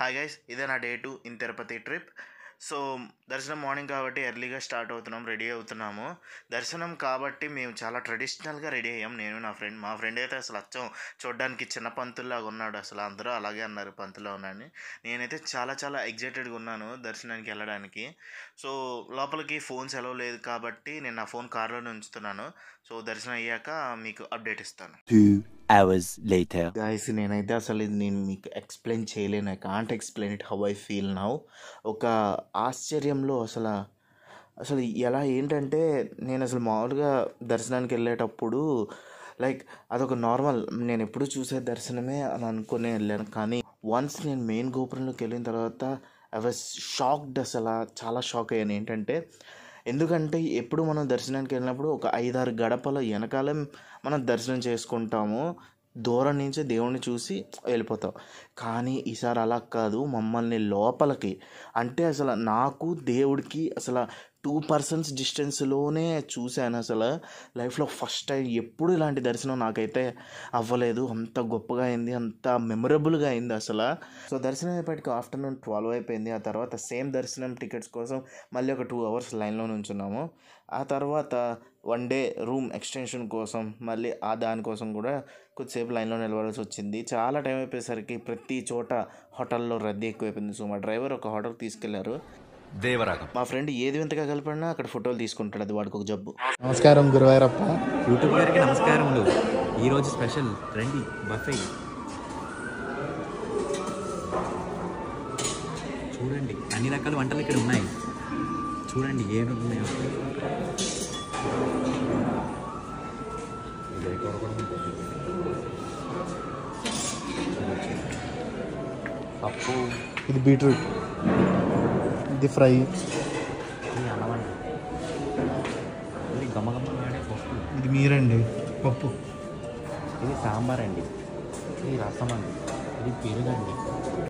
hi guys ఇదే నా day two in Tirupati trip so దర్శనం మార్నింగ్ కాబట్టి ఎర్లీగా స్టార్ట్ అవుతున్నాం రెడీ అవుతున్నాము దర్శనం కాబట్టి మేము చాలా ట్రెడిషనల్గా రెడీ అయ్యాం నేను నా ఫ్రెండ్ మా ఫ్రెండ్ అయితే అసలు అచ్చం చూడడానికి చిన్న పంతుల్లాగా ఉన్నాడు అసలు అందరూ అలాగే అన్నారు పంతులో ఉన్నాడని నేనైతే చాలా చాలా ఎగ్జైటెడ్గా ఉన్నాను దర్శనానికి వెళ్ళడానికి సో లోపలికి ఫోన్స్ సెలవు లేదు కాబట్టి నేను నా ఫోన్ కార్లోనే ఉంచుతున్నాను సో దర్శనం అయ్యాక మీకు అప్డేట్ ఇస్తాను అవర్స్ లేటర్ గైస్ నేనైతే అసలు ఇది నేను మీకు ఎక్స్ప్లెయిన్ చేయలేను I can't explain it how I feel now ఒక ఆశ్చర్యంలో అసలు అసలు ఎలా ఏంటంటే నేను అసలు మామూలుగా దర్శనానికి వెళ్ళేటప్పుడు లైక్ అదొక నార్మల్ నేను ఎప్పుడు చూసే దర్శనమే అని అనుకునే వెళ్ళాను కానీ వన్స్ నేను మెయిన్ గోపురంలోకి వెళ్ళిన తర్వాత ఐ వాజ్ షాక్డ్ అసలు చాలా షాక్ అయ్యాను ఏంటంటే ఎందుకంటే ఎప్పుడు మనం దర్శనానికి వెళ్ళినప్పుడు ఒక ఐదారు గడపల వెనకాల మనం దర్శనం చేసుకుంటాము దూరం నుంచి దేవుణ్ణి చూసి వెళ్ళిపోతాం కానీ ఈసారి అలా కాదు మమ్మల్ని లోపలికి అంటే అసలు నాకు దేవుడికి అసలు టూ పర్సన్స్ డిస్టెన్స్లోనే చూశాను అసలు లైఫ్లో ఫస్ట్ టైం ఎప్పుడు ఇలాంటి దర్శనం నాకైతే అవ్వలేదు అంత గొప్పగా అయింది అంత మెమరబుల్గా అయింది అసలు సో దర్శనం అయ్యేపటికి ఆఫ్టర్నూన్ ట్వెల్వ్ అయిపోయింది ఆ తర్వాత సేమ్ దర్శనం టికెట్స్ కోసం మళ్ళీ ఒక టూ అవర్స్ లైన్లో నుంచున్నాము ఆ తర్వాత వన్ డే రూమ్ ఎక్స్టెన్షన్ కోసం మళ్ళీ ఆ దానికోసం కూడా కొద్దిసేపు లైన్లో నిలబడాల్సి వచ్చింది చాలా టైం అయిపోయేసరికి ప్రతి చోట హోటల్లో రద్దీ ఎక్కువైపోయింది సో మా డ్రైవర్ ఒక హోటల్కి తీసుకెళ్లారు దేవరాగం మా ఫ్రెండ్ ఏది వింతగా కలిపినా అక్కడ ఫోటోలు తీసుకుంటాడు అది వాడికి ఒక జబ్బు నమస్కారం గురువారప్ప యూట్యూబ్ గారికి నమస్కారములు ఈరోజు స్పెషల్ రండి బఫే చూడండి అన్ని రకాల వంటలు ఇక్కడ ఉన్నాయి చూడండి ఏమి ఉన్నాయో పప్పు ఇది బీట్రూట్ ఇది ఫ్రై ఇది మీరండి పప్పు ఇది సాంబార్ అండి ఇది రసం అండి ఇది పెరుగండి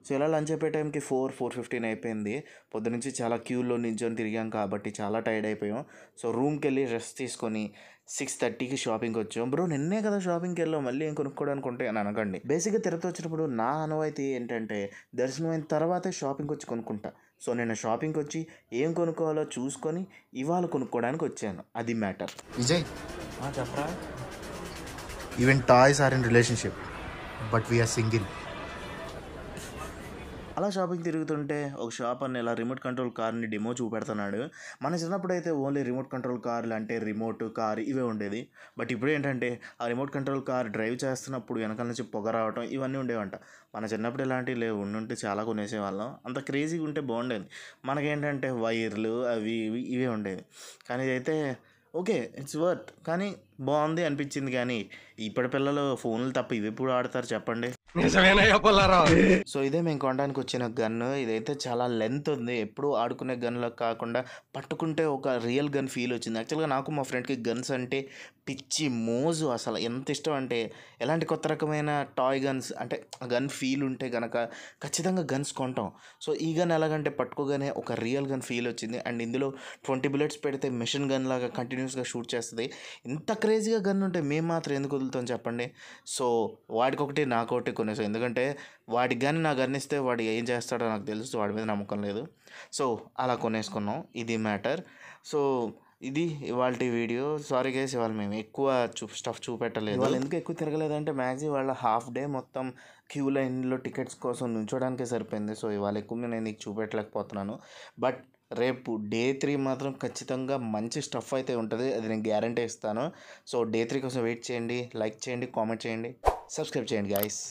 సో ఇలా లంచ్ అయిపోయే టైంకి ఫోర్ ఫోర్ ఫిఫ్టీన్ అయిపోయింది పొద్దునుంచి చాలా క్యూలో నించొని తిరిగాం కాబట్టి చాలా టైర్డ్ అయిపోయాం సో రూమ్కి వెళ్ళి రెస్ట్ తీసుకొని సిక్స్ థర్టీకి షాపింగ్కి వచ్చాం బ్రో నిన్నే కదా షాపింగ్కి వెళ్ళాం మళ్ళీ ఏం కొనుక్కోవడానికి ఉంటే అని అనకండి బేసిక్గా తిరగతి వచ్చినప్పుడు నా అనువైతే ఏంటంటే దర్శనమైన తర్వాతే షాపింగ్కి వచ్చి కొనుక్కుంటా సో నేను షాపింగ్కి వచ్చి ఏం కొనుక్కోవాలో చూసుకొని ఇవాళ కొనుక్కోవడానికి వచ్చాను అది మ్యాటర్ విజయ్ చెప్పరా even toys are in relationship but we are single అలా షాపింగ్ తిరుగుతుంటే ఒక షాప్ అని ఇలా రిమోట్ కంట్రోల్ కార్ని డిమో చూపెడుతున్నాడు మన చిన్నప్పుడు అయితే ఓన్లీ రిమోట్ కంట్రోల్ కార్లు అంటే రిమోట్ కార్ ఇవే ఉండేది బట్ ఇప్పుడు ఏంటంటే ఆ రిమోట్ కంట్రోల్ కార్ డ్రైవ్ చేస్తున్నప్పుడు వెనకాల నుంచి పొగ రావటం ఇవన్నీ ఉండేవంట మన చిన్నప్పుడు ఇలాంటివి లేవు ఉండుంటే చాలా కొనేసేవాళ్ళం అంత క్రేజీగా ఉంటే బాగుండేది మనకేంటంటే వైర్లు అవి ఇవి ఇవే ఉండేవి కానీ అయితే ఓకే ఇట్స్ వర్త్ కానీ బాగుంది అనిపించింది కానీ ఇప్పటి పిల్లలు ఫోన్లు తప్ప ఇవి ఎప్పుడు ఆడతారు చెప్పండి సో ఇదే మేము కొనడానికి వచ్చిన గన్ ఇదైతే చాలా లెంత్ ఉంది ఎప్పుడు ఆడుకునే గన్లో కాకుండా పట్టుకుంటే ఒక రియల్ గన్ ఫీల్ వచ్చింది యాక్చువల్గా నాకు మా ఫ్రెండ్కి గన్స్ అంటే పిచ్చి మోజు అసలు ఎంత ఇష్టం అంటే ఎలాంటి కొత్త రకమైన టాయ్ గన్స్ అంటే గన్ ఫీల్ ఉంటే కనుక ఖచ్చితంగా గన్స్ కొంటాం సో ఈ గన్ ఎలాగంటే పట్టుకోగానే ఒక రియల్ గన్ ఫీల్ వచ్చింది అండ్ ఇందులో ట్వంటీ బుల్లెట్స్ పెడితే మెషిన్ గన్ లాగా కంటిన్యూస్గా షూట్ చేస్తుంది ఇంత క్రేజీగా గన్ ఉంటే మేము మాత్రం ఎందుకు వదులుతాం చెప్పండి సో వాడికొకటి నాకొకటి కొన్ని సో ఎందుకంటే వాటికి కానీ నాకు అన్నిస్తే వాడు ఏం చేస్తాడో నాకు తెలుసు వాడి మీద నమ్మకం లేదు సో అలా కొనేసుకున్నాం ఇది మ్యాటర్ సో ఇది ఇవాళ వీడియో సారీ గేస్ ఇవాళ మేము ఎక్కువ చూ స్టఫ్ చూపెట్టలేదు వాళ్ళు ఎందుకు ఎక్కువ తిరగలేదంటే మ్యాక్సిమం వాళ్ళ హాఫ్ డే మొత్తం క్యూ లైన్లో టికెట్స్ కోసం నుంచోడానికి సరిపోయింది సో ఇవాళ ఎక్కువ నేను నీకు చూపెట్టలేకపోతున్నాను బట్ రేపు డే త్రీ మాత్రం ఖచ్చితంగా మంచి స్టఫ్ అయితే ఉంటుంది అది నేను గ్యారంటీ ఇస్తాను సో డే త్రీ కోసం వెయిట్ చేయండి లైక్ చేయండి కామెంట్ చేయండి సబ్స్క్రైబ్ చేయండి గాయస్